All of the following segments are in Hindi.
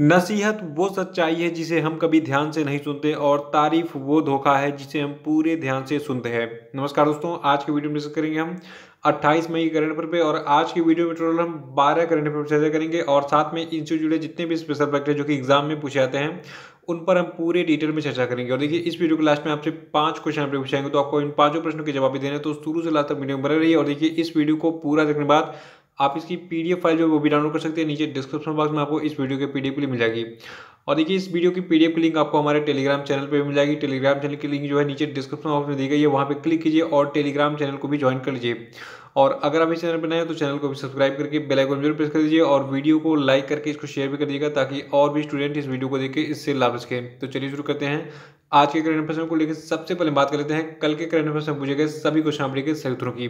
नसीहत वो सच्चाई है जिसे हम कभी ध्यान से नहीं सुनते और तारीफ वो धोखा है जिसे हम पूरे ध्यान से सुनते हैं नमस्कार दोस्तों आज की वीडियो में डिस्कस करेंगे हम 28 मई करंट अफेयर पे और आज की वीडियो में टोटल हम 12 करंट अफेयर चर्चा करेंगे और साथ में इनसे जुड़े जितने भी स्पेशल फैक्ट है जो कि एग्जाम में पूछे जाते हैं उन पर हम पूरे डिटेल में चर्चा करेंगे और देखिए इस वीडियो के लास्ट में आपसे पांच क्वेश्चन आपसे पूछाएंगे तो आपको इन पांचों प्रश्नों के जवाब भी देने तो शुरू से लास्ट तक वीडियो में बने रही है और देखिए इस वीडियो को पूरा देखने के बाद आप इसकी पीडीएफ फाइल जो है वो भी डाउनलोड कर सकते हैं नीचे डिस्क्रिप्शन बॉक्स में आपको इस वीडियो के पीडीएफ डी मिल जाएगी और देखिए इस वीडियो की पीडीएफ की लिंक आपको हमारे टेलीग्राम चैनल पर मिल जाएगी टेलीग्राम चैनल की लिंक जो है नीचे डिस्क्रिप्शन बॉक्स में दी गई है वहाँ पर क्लिक कीजिए और टेलीग्राम चैनल को भी ज्वाइन कर लीजिए और अगर आप इस चैनल पर नए हैं तो चैनल को भी सब्सक्राइब करके बेल आइकन जरूर प्रेस कर दीजिए और वीडियो को लाइक करके इसको शेयर भी कर दीजिएगा ताकि और भी स्टूडेंट इस वीडियो को देख के इससे लाभ सकें तो चलिए शुरू करते हैं आज के करंट अफेयर को लेकर सबसे पहले बात कर लेते हैं कल के करंट अफेयर में पूछे गए सभी क्वेश्चन आप लेकर उत्तरों की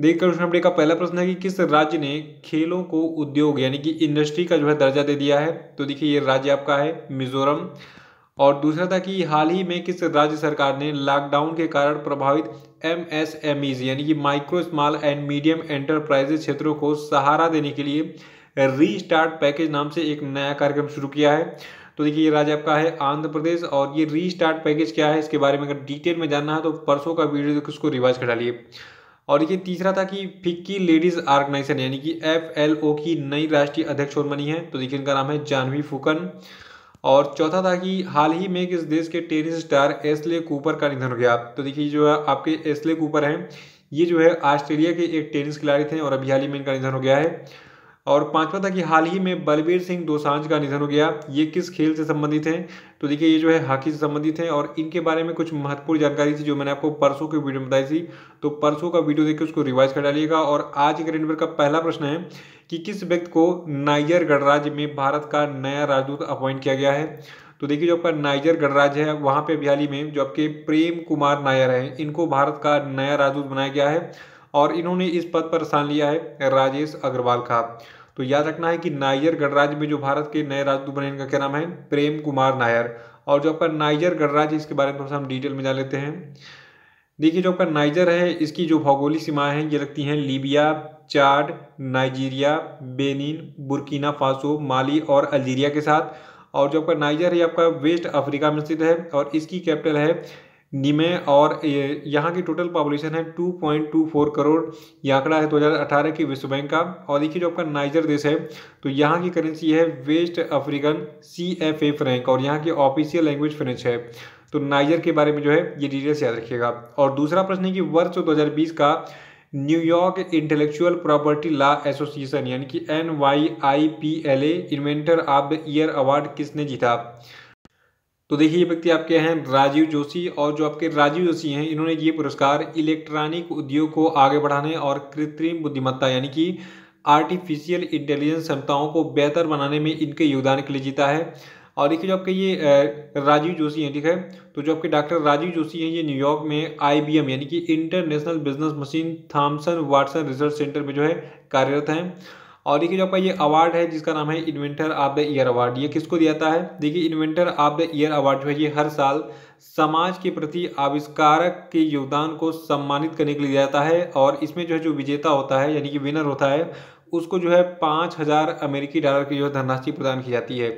देखकर प्रश्न अपने का पहला प्रश्न है कि किस राज्य ने खेलों को उद्योग यानी कि इंडस्ट्री का जो है दर्जा दे दिया है तो देखिए ये राज्य आपका है मिजोरम और दूसरा था कि हाल ही में किस राज्य सरकार ने लॉकडाउन के कारण प्रभावित एम एस एम ईज यानी कि micro small and medium enterprises क्षेत्रों को सहारा देने के लिए रीस्टार्ट पैकेज नाम से एक नया कार्यक्रम शुरू किया है तो देखिए ये राज्य आपका है आंध्र प्रदेश और ये रीस्टार्ट पैकेज क्या है इसके बारे में अगर डिटेल में जानना है तो परसों का वीडियो उसको रिवाइज कर डालिए और ये तीसरा था कि फिक्की लेडीज ऑर्गेनाइजेशन यानी कि एफ एल ओ की नई राष्ट्रीय अध्यक्ष और बनी है तो देखिए इनका नाम है जानवी फुकन और चौथा था कि हाल ही में किस देश के टेनिस स्टार एसले कूपर का निधन हो गया तो देखिए जो है आपके एसले कूपर हैं ये जो है ऑस्ट्रेलिया के एक टेनिस खिलाड़ी थे और अभी हाल ही में इनका निधन हो गया है और पांचवा था कि हाल ही में बलबीर सिंह दोसांझ का निधन हो गया ये किस खेल से संबंधित हैं तो देखिए ये जो है हॉकी से संबंधित हैं और इनके बारे में कुछ महत्वपूर्ण जानकारी थी जो मैंने आपको परसों की वीडियो में बताई थी तो परसों का वीडियो देखकर उसको रिवाइज कर डालिएगा और आज के डेट का पहला प्रश्न है कि किस व्यक्ति को नाइजर गणराज्य में भारत का नया राजदूत अपॉइंट किया गया है तो देखिए जो आपका नाइजर गणराज्य है वहाँ पे हाल ही में जो आपके प्रेम कुमार नायर हैं इनको भारत का नया राजदूत बनाया गया है और इन्होंने इस पद पर स्थान लिया है राजेश अग्रवाल का तो याद रखना है कि नाइजर गणराज्य में जो भारत के नए राजदूत बने इनका क्या नाम है प्रेम कुमार नायर और जो आपका नाइजर गणराज्य इसके बारे में थोड़ा सा हम डिटेल में जान लेते हैं देखिए जो आपका नाइजर है इसकी जो भौगोलिक सीमाएं हैं ये लगती हैं Libya Chad Nigeria Benin Burkina Faso Mali और अल्जीरिया के साथ और जो आपका नाइजर है आपका वेस्ट अफ्रीका में स्थित है और इसकी कैपिटल है निमे और यहाँ की टोटल पॉपुलेशन है 2.24 करोड़ ये आंकड़ा है 2018 की विश्व बैंक का और देखिए जो आपका नाइजर देश है तो यहाँ की करेंसी है West African C F A franc और यहाँ की ऑफिशियल लैंग्वेज फ्रेंच है तो नाइजर के बारे में जो है ये डिटेल्स याद रखिएगा और दूसरा प्रश्न है कि वर्ष दो का New York intellectual property law association यानी कि N Y I P L A inventor of the year award किसने जीता तो देखिए ये व्यक्ति आपके हैं राजीव जोशी और जो आपके राजीव जोशी हैं इन्होंने ये पुरस्कार इलेक्ट्रॉनिक उद्योग को आगे बढ़ाने और कृत्रिम बुद्धिमत्ता यानी कि आर्टिफिशियल इंटेलिजेंस क्षमताओं को बेहतर बनाने में इनके योगदान के लिए जीता है और देखिए जो आपके ये राजीव जोशी हैं ठीक है तो जो आपके डॉक्टर राजीव जोशी हैं ये न्यूयॉर्क में आई यानी कि international business machine Thomson Watson research centre में जो है कार्यरत हैं और देखिए जो आपका ये अवार्ड है जिसका नाम है inventor of the year award ये किसको दिया जाता है देखिए inventor of the year award जो है ये हर साल समाज के प्रति आविष्कारक के योगदान को सम्मानित करने के लिए दिया जाता है और इसमें जो है जो विजेता होता है यानी कि विनर होता है उसको जो है पाँच हज़ार अमेरिकी डॉलर की जो है धनराशि प्रदान की जाती है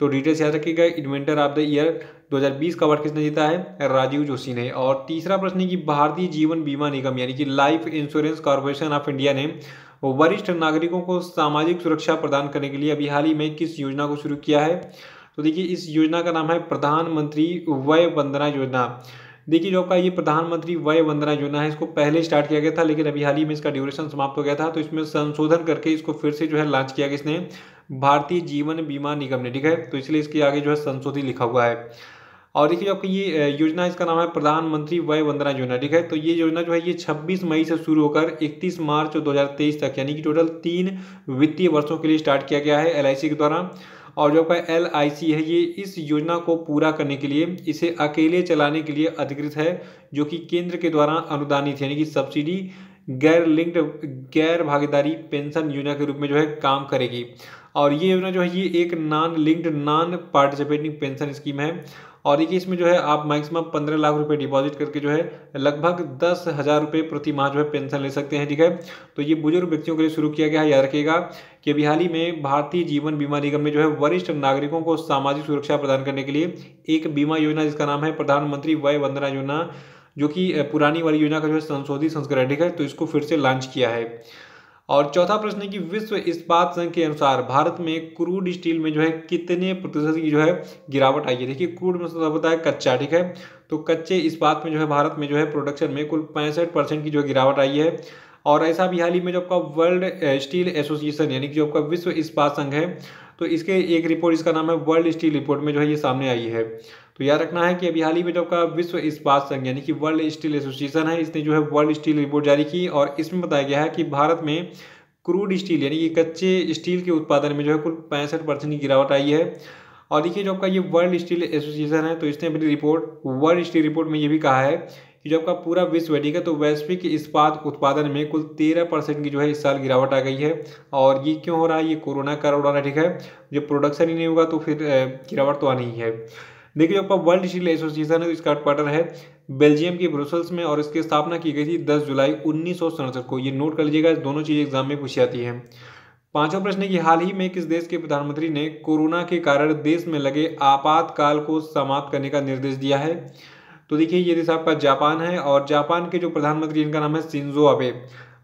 तो डिटेल्स याद रखिएगा इन्वेंटर ऑफ द ईयर 2020 का अवार्ड किसने जीता है राजीव जोशी ने और तीसरा प्रश्न है कि भारतीय जीवन बीमा निगम यानी कि life insurance corporation of India ने वरिष्ठ नागरिकों को सामाजिक सुरक्षा प्रदान करने के लिए अभी हाल ही में किस योजना को शुरू किया है तो देखिए इस योजना का नाम है प्रधानमंत्री वय वंदना योजना देखिए जो आपका ये प्रधानमंत्री वय वंदना योजना है इसको पहले स्टार्ट किया गया था लेकिन अभी हाल ही में इसका ड्यूरेशन समाप्त हो गया था तो इसमें संशोधन करके इसको फिर से जो है लॉन्च किया गया इसने भारतीय जीवन बीमा निगम ने ठीक है तो इसलिए इसके आगे जो है संशोधित लिखा हुआ है और देखिए आपकी ये योजना इसका नाम है प्रधानमंत्री वय वंदना योजना ठीक है तो ये योजना जो है ये 26 मई से शुरू होकर 31 मार्च 2023 तक यानी कि टोटल तीन वित्तीय वर्षों के लिए स्टार्ट किया गया है एल के द्वारा और जो आपका एल है ये इस योजना को पूरा करने के लिए इसे अकेले चलाने के लिए अधिकृत है जो कि केंद्र के द्वारा अनुदानित यानी कि सब्सिडी गैर लिंक्ड गैर भागीदारी पेंशन योजना के रूप में जो है काम करेगी और ये योजना जो है ये एक non linked non participating pension scheme है और इक्कीस में जो है आप मैक्सिमम पंद्रह लाख रुपये डिपॉजिट करके जो है लगभग दस हज़ार रुपये प्रति माह जो है पेंशन ले सकते हैं ठीक है तो ये बुजुर्ग व्यक्तियों के लिए शुरू किया गया है याद रखिएगा कि अभी हाल ही में भारतीय जीवन बीमा निगम ने जो है वरिष्ठ नागरिकों को सामाजिक सुरक्षा प्रदान करने के लिए एक बीमा योजना जिसका नाम है प्रधानमंत्री वय वंदना योजना जो कि पुरानी वाली योजना का जो है संशोधित संस्करण ठीक है तो इसको फिर से लॉन्च किया है और चौथा प्रश्न है कि विश्व इस्पात संघ के अनुसार भारत में क्रूड स्टील में जो है कितने प्रतिशत की जो है गिरावट आई है देखिए क्रूड में सब होता तो है कच्चा ठीक है तो कच्चे इस्पात में जो है भारत में जो है प्रोडक्शन में कुल पैंसठ परसेंट की जो गिरावट आई है और ऐसा भी हाल ही में जो आपका वर्ल्ड स्टील एसोसिएशन यानी कि जो आपका विश्व इस्पात संघ है तो इसके एक रिपोर्ट इसका नाम है वर्ल्ड स्टील रिपोर्ट में जो है ये सामने आई है तो याद रखना है कि अभी हाल ही में जो का विश्व इस्पात संघ यानी कि वर्ल्ड स्टील एसोसिएशन है इसने जो है वर्ल्ड स्टील रिपोर्ट जारी की और इसमें बताया गया है कि भारत में क्रूड स्टील यानी कि कच्चे स्टील के उत्पादन में जो है कुल पैंसठ परसेंट की गिरावट आई है और देखिए जो आपका ये वर्ल्ड स्टील एसोसिएशन है तो इसने अपनी रिपोर्ट वर्ल्ड स्टील रिपोर्ट में ये भी कहा है कि का पूरा विश्व है ठीक है तो वैश्विक इस्पात उत्पादन में कुल तेरह परसेंट की जो है इस साल गिरावट आ गई है और ये क्यों हो रहा है ये कोरोना का रोड है ठीक है जब प्रोडक्शन ही नहीं होगा तो फिर गिरावट तो आनी ही है देखिए आपका वर्ल्ड स्टील एसोसिएशन है तो इसका हेडक्वार्टर है बेल्जियम के ब्रुसल्स में और इसकी स्थापना की गई थी दस जुलाई उन्नीस को ये नोट कर लीजिएगा दोनों चीज़ एग्जाम में पूछी जाती है पांचवा प्रश्न है कि हाल ही में किस देश के प्रधानमंत्री ने कोरोना के कारण देश में लगे आपातकाल को समाप्त करने का निर्देश दिया है तो देखिए ये देश आपका जापान है और जापान के जो प्रधानमंत्री इनका नाम है सिंजो अबे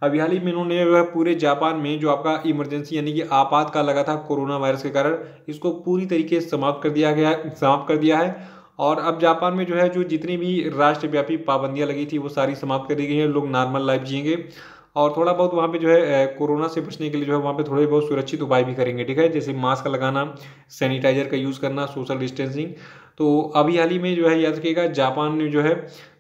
अभी हाल ही में इन्होंने जो है पूरे जापान में जो आपका इमरजेंसी यानी कि आपात का लगा था कोरोना वायरस के कारण इसको पूरी तरीके से समाप्त कर दिया गया समाप्त कर दिया है और अब जापान में जो है जो जितनी भी राष्ट्रव्यापी पाबंदियाँ लगी थी वो सारी समाप्त कर दी गई हैं लोग नॉर्मल लाइफ जियेंगे और थोड़ा बहुत वहाँ पे जो है कोरोना से बचने के लिए जो है वहाँ पे थोड़े बहुत सुरक्षित उपाय भी करेंगे ठीक है जैसे मास्क लगाना सैनिटाइजर का यूज़ करना सोशल डिस्टेंसिंग तो अभी हाल ही में जो है याद रखिएगा जापान ने जो है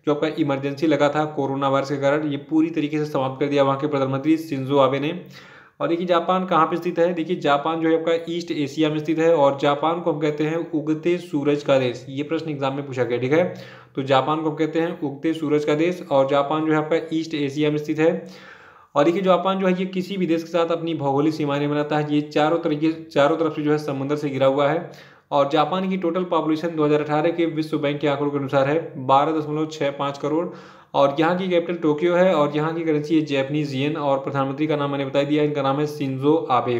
जो आपका इमरजेंसी लगा था कोरोना वायरस के कारण ये पूरी तरीके से समाप्त कर दिया वहाँ के प्रधानमंत्री सिंजो आबे ने और देखिए जापान कहाँ पर स्थित है देखिए जापान जो है आपका ईस्ट एशिया में स्थित है और जापान को हम कहते हैं उगते सूरज का देश ये प्रश्न एग्जाम में पूछा गया ठीक है तो जापान को हम कहते हैं उगते सूरज का देश और जापान जो है आपका ईस्ट एशिया में स्थित है और देखिए जापान जो है ये किसी भी देश के साथ अपनी भौगोलिक सीमाएं बनाता है ये चारों तरीके चारों तरफ से जो है समुद्र से घिरा हुआ है और जापान की टोटल पॉपुलेशन 2018 के विश्व बैंक के आंकड़ों के अनुसार है बारह करोड़ और यहाँ की कैपिटल टोक्यो है और यहाँ की करेंसी है जैपनीज येन और प्रधानमंत्री का नाम मैंने बता दिया इनका नाम है सिंजो आबे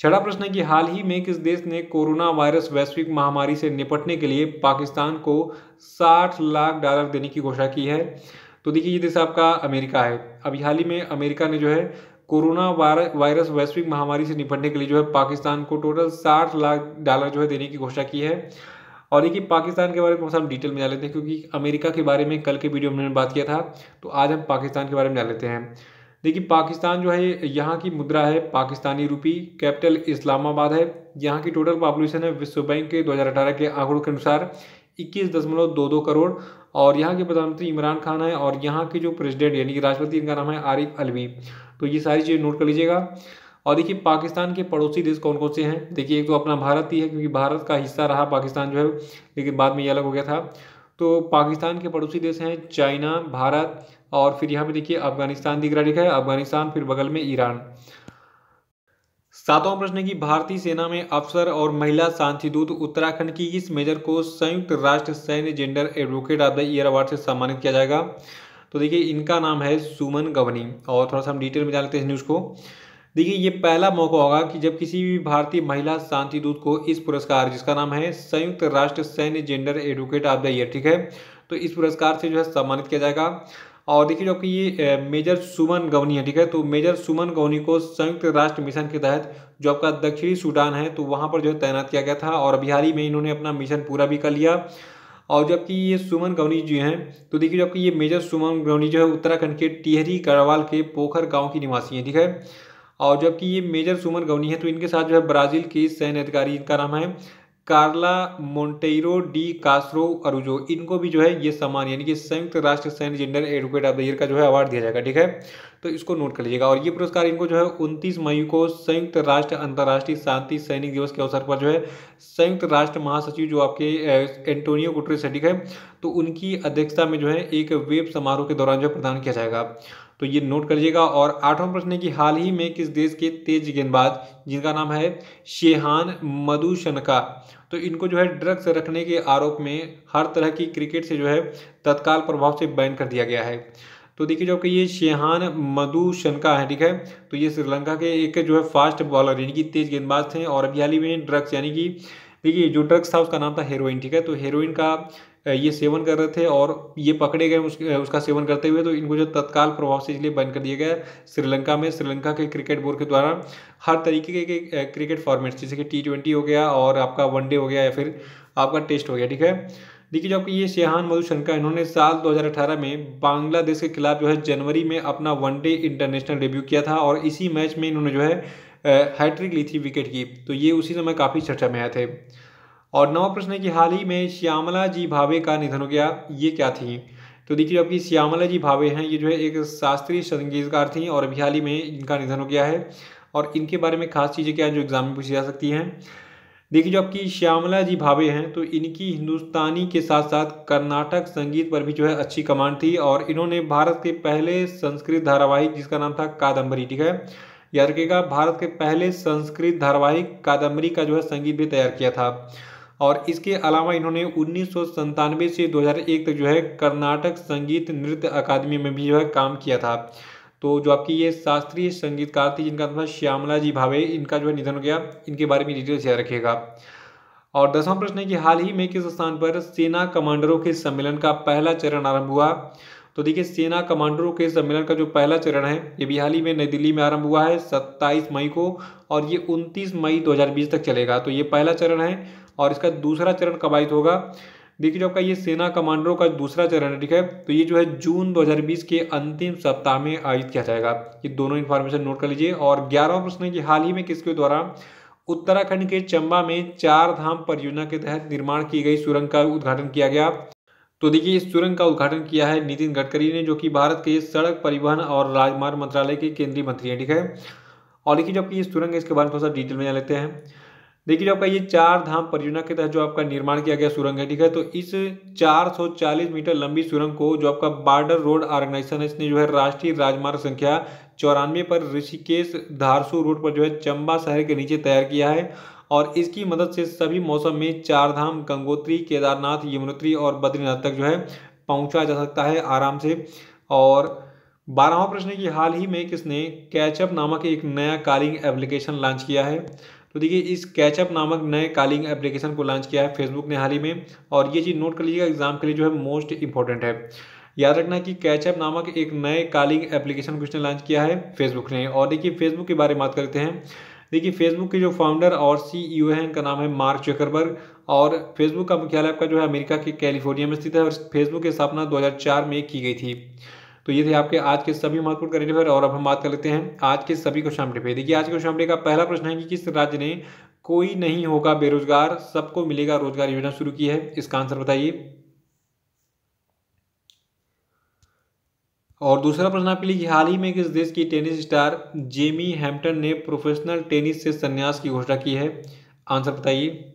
छठा प्रश्न है कि हाल ही में किस देश ने कोरोना वायरस वैश्विक महामारी से निपटने के लिए पाकिस्तान को 60 लाख डॉलर देने की घोषणा की है तो देखिए ये देश आपका अमेरिका है अभी हाल ही में अमेरिका ने जो है कोरोना वायरस वैश्विक महामारी से निपटने के लिए जो है पाकिस्तान को टोटल साठ लाख डॉलर जो है देने की घोषणा की है और देखिए पाकिस्तान के बारे में हम डिटेल में जान लेते हैं क्योंकि अमेरिका के बारे में कल के वीडियो में बात किया था तो आज हम पाकिस्तान के बारे में जान लेते हैं देखिए पाकिस्तान जो है यहाँ की मुद्रा है पाकिस्तानी रूपी कैपिटल इस्लामाबाद है यहाँ की टोटल पॉपुलेशन है विश्व बैंक के दो के आंकड़ों के अनुसार इक्कीस दशमलव दो दो करोड़ और यहाँ के प्रधानमंत्री इमरान खान है और यहाँ के जो प्रेसिडेंट यानी कि राष्ट्रपति इनका नाम है आरिफ अलवी तो ये सारी चीज़ें नोट कर लीजिएगा और देखिए पाकिस्तान के पड़ोसी देश कौन कौन से हैं देखिए एक तो अपना भारत ही है क्योंकि भारत का हिस्सा रहा पाकिस्तान जो है लेकिन बाद में ये अलग हो गया था तो पाकिस्तान के पड़ोसी देश हैं चाइना भारत और फिर यहाँ पे देखिए अफगानिस्तान दिख रहा है अफगानिस्तान फिर बगल में ईरान सातवां प्रश्न है कि भारतीय सेना में अफसर और महिला शांति दूत उत्तराखंड की इस मेजर को संयुक्त राष्ट्र सैन्य gender advocate of the year award से सम्मानित किया जाएगा तो देखिए इनका नाम है सुमन गवनी और थोड़ा सा हम डिटेल में लेते हैं इस न्यूज़ को देखिए ये पहला मौका होगा कि जब किसी भी भारतीय महिला शांति दूत को इस पुरस्कार जिसका नाम है संयुक्त राष्ट्र सैन्य gender advocate of the year ठीक है तो इस पुरस्कार से जो है सम्मानित किया जाएगा और देखिए जो कि ये मेजर सुमन गवनी है ठीक है तो मेजर सुमन गवनी को संयुक्त राष्ट्र मिशन के तहत जो आपका दक्षिणी सूडान है तो वहाँ पर जो है तैनात किया गया था और बिहारी में इन्होंने अपना मिशन पूरा भी कर लिया और जबकि ये सुमन गवनी जी हैं तो देखिए जबकि ये मेजर सुमन गवनी जो है उत्तराखंड के टिहरी करवाल के पोखर गाँव की निवासी हैं ठीक है और जबकि ये मेजर सुमन गवनी है तो इनके साथ जो है ब्राज़ील के सैन्य अधिकारी इनका नाम है कार्ला मोन्टेरो डी कास्रो अरुजो इनको भी जो है ये सम्मान यानी कि संयुक्त राष्ट्र सैन्य gender advocate of the year का जो है अवार्ड दिया जाएगा ठीक है तो इसको नोट कर लीजिएगा और ये पुरस्कार इनको जो है उनतीस मई को संयुक्त राष्ट्र अंतर्राष्ट्रीय शांति सैनिक दिवस के अवसर पर जो है संयुक्त राष्ट्र महासचिव जो आपके एंटोनियो गुटरेस सैनिक है तो उनकी अध्यक्षता में जो है एक वेब समारोह के दौरान जो प्रदान किया जाएगा तो ये नोट कर लीजिएगा और आठवां प्रश्न है कि हाल ही में किस देश के तेज गेंदबाज जिनका नाम है शेहान मधुशनका तो इनको जो है ड्रग्स रखने के आरोप में हर तरह की क्रिकेट से जो है तत्काल प्रभाव से बैन कर दिया गया है तो देखिए जो कि ये शेहान मधुशनका है ठीक है तो ये श्रीलंका के एक जो है फास्ट बॉलर यानी कि तेज गेंदबाज थे और अभी हाल ही में ड्रग्स यानी कि देखिए जो ड्रग्स था उसका नाम था हेरोइन ठीक है तो हेरोइन का ये सेवन कर रहे थे और ये पकड़े गए उस, उसका सेवन करते हुए तो इनको जो तत्काल प्रभाव से इसलिए बंद कर दिया गया श्रीलंका में श्रीलंका के क्रिकेट बोर्ड के द्वारा हर तरीके के क्रिकेट फॉर्मेट्स जैसे कि टी ट्वेंटी हो गया और आपका वनडे हो गया या फिर आपका टेस्ट हो गया ठीक है देखिए जो आपको ये शेहान मधुशंकर इन्होंने साल 2018 में बांग्लादेश के खिलाफ जो है जनवरी में अपना वनडे इंटरनेशनल डेब्यू किया था और इसी मैच में इन्होंने जो है हैट्रिक ली थी विकेट की तो ये उसी समय काफ़ी चर्चा में आए थे और नवा प्रश्न है कि हाल ही में श्यामला जी भावे का निधन हो गया ये क्या थी तो देखिए जो आपकी श्यामला जी भावे हैं ये जो है एक शास्त्रीय संगीतकार थी और अभी हाल ही में इनका निधन हो गया है और इनके बारे में खास चीज़ें क्या जो एग्जाम में पूछी जा सकती हैं देखिए जो आपकी श्यामला जी भावे हैं तो इनकी हिंदुस्तानी के साथ साथ कर्नाटक संगीत पर भी जो है अच्छी कमांड थी और इन्होंने भारत के पहले संस्कृत धारावाहिक जिसका नाम था कादम्बरी ठीक है याद रखिएगा भारत के पहले संस्कृत धारावाहिक कादम्बरी का जो है संगीत भी तैयार किया था और इसके अलावा इन्होंने उन्नीस से 2001 तक जो है कर्नाटक संगीत नृत्य अकादमी में भी जो है काम किया था तो जो आपकी ये शास्त्रीय संगीतकार थी जिनका नाम था श्यामला जी भावे इनका जो है निधन हो गया इनके बारे में डिटेल्स याद रखिएगा और दसवां प्रश्न है कि हाल ही में किस स्थान पर सेना कमांडरों के सम्मेलन का पहला चरण आरंभ हुआ तो देखिए सेना कमांडरों के सम्मेलन का जो पहला चरण है ये भी हाल ही में नई दिल्ली में आरंभ हुआ है 27 मई को और ये 29 मई 2020 तक चलेगा तो ये पहला चरण है और इसका दूसरा चरण कब आयोजित होगा देखिए जो आपका ये सेना कमांडरों का दूसरा चरण है ठीक है तो ये जो है जून 2020 के अंतिम सप्ताह में आयोजित किया जाएगा ये दोनों इन्फॉर्मेशन नोट कर लीजिए और ग्यारहवा प्रश्न है कि हाल ही में किसके द्वारा उत्तराखंड के चंबा में चार धाम परियोजना के तहत निर्माण की गई सुरंग का उद्घाटन किया गया तो देखिए इस सुरंग का उद्घाटन किया है नितिन गडकरी ने जो कि भारत के सड़क परिवहन और राजमार्ग मंत्रालय के केंद्रीय मंत्री हैं ठीक है और देखिए जो आपकी ये सुरंग है इसके बारे में थोड़ा सा डिटेल में जान लेते हैं देखिए जो आपका ये चार धाम परियोजना के तहत जो आपका निर्माण किया गया सुरंग है ठीक है तो इस 440 मीटर लंबी सुरंग को जो आपका बॉर्डर रोड ऑर्गेनाइजेशन है इसने जो है राष्ट्रीय राजमार्ग संख्या चौरानवे पर ऋषिकेश धारसू रोड पर जो है चंबा शहर के नीचे तैयार किया है और इसकी मदद से सभी मौसम में चार धाम गंगोत्री केदारनाथ यमुनोत्री और बद्रीनाथ तक जो है पहुँचा जा सकता है आराम से और बारहवा प्रश्न की हाल ही में किसने कैचअप नामक एक नया कालिंग एप्लीकेशन लॉन्च किया है तो देखिए इस कैचअप नामक नए कालिंग एप्लीकेशन को लॉन्च किया है फेसबुक ने हाल ही में और ये चीज़ नोट कर लीजिएगा एग्जाम के लिए जो है मोस्ट इंपॉर्टेंट है याद रखना कि कैचअप नामक एक नए कालिंग एप्लीकेशन को इसने लॉन्च किया है फेसबुक ने और देखिए फेसबुक के बारे में बात करते हैं देखिए फेसबुक के जो फाउंडर और सीईओ हैं इनका नाम है मार्क चकरबर्ग और फेसबुक का मुख्यालय आपका जो है अमेरिका के कैलिफोर्निया में स्थित है और फेसबुक की स्थापना 2004 में की गई थी तो ये थे आपके आज के सभी महत्वपूर्ण करेंट अफेयर और अब हम बात कर लेते हैं आज के सभी क्वेश्चन अपडेट पे देखिए आज के क्वेश्चन अपडेट का पहला प्रश्न है कि किस राज्य ने कोई नहीं होगा बेरोजगार सबको मिलेगा रोजगार योजना शुरू की है इसका आंसर बताइए और दूसरा प्रश्न आपके लिए हाल ही में किस देश की टेनिस स्टार जेमी हैम्पटन ने प्रोफेशनल टेनिस से संन्यास की घोषणा की है आंसर बताइए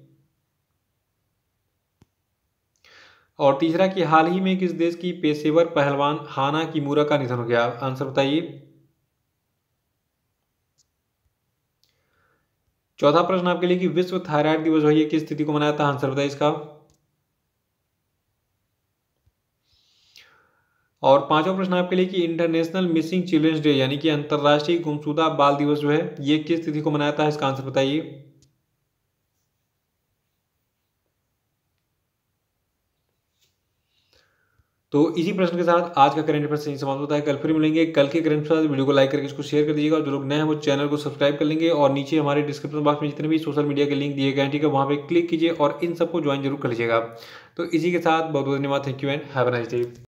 और तीसरा कि हाल ही में किस देश की पेशेवर पहलवान हाना की मूरा का निधन हो गया आंसर बताइए चौथा प्रश्न आपके लिए कि विश्व थायराइड दिवस हुआ किस स्थिति को मनाया था आंसर बताइए इसका और पांचवा प्रश्न आपके लिए कि इंटरनेशनल मिसिंग चिल्ड्रंस डे यानी कि अंतर्राष्ट्रीय गुमशुदा बाल दिवस जो है ये किस तिथि को मनाया था इसका आंसर बताइए तो इसी प्रश्न के साथ आज का करंट अफेयर यही समाप्त होता है कल फिर मिलेंगे कल के करंट अफेयर वीडियो को लाइक करके इसको शेयर कर दीजिएगा और जो लोग नए हैं वो चैनल को सब्सक्राइब कर लेंगे और नीचे हमारे डिस्क्रिप्शन बॉक्स में जितने भी सोशल मीडिया के लिंक दिए गए हैं ठीक है वहाँ पर क्लिक कीजिए और इन सबको ज्वाइन जरूर कर लीजिएगा तो इसी के साथ बहुत बहुत धन्यवाद thank you and have nice day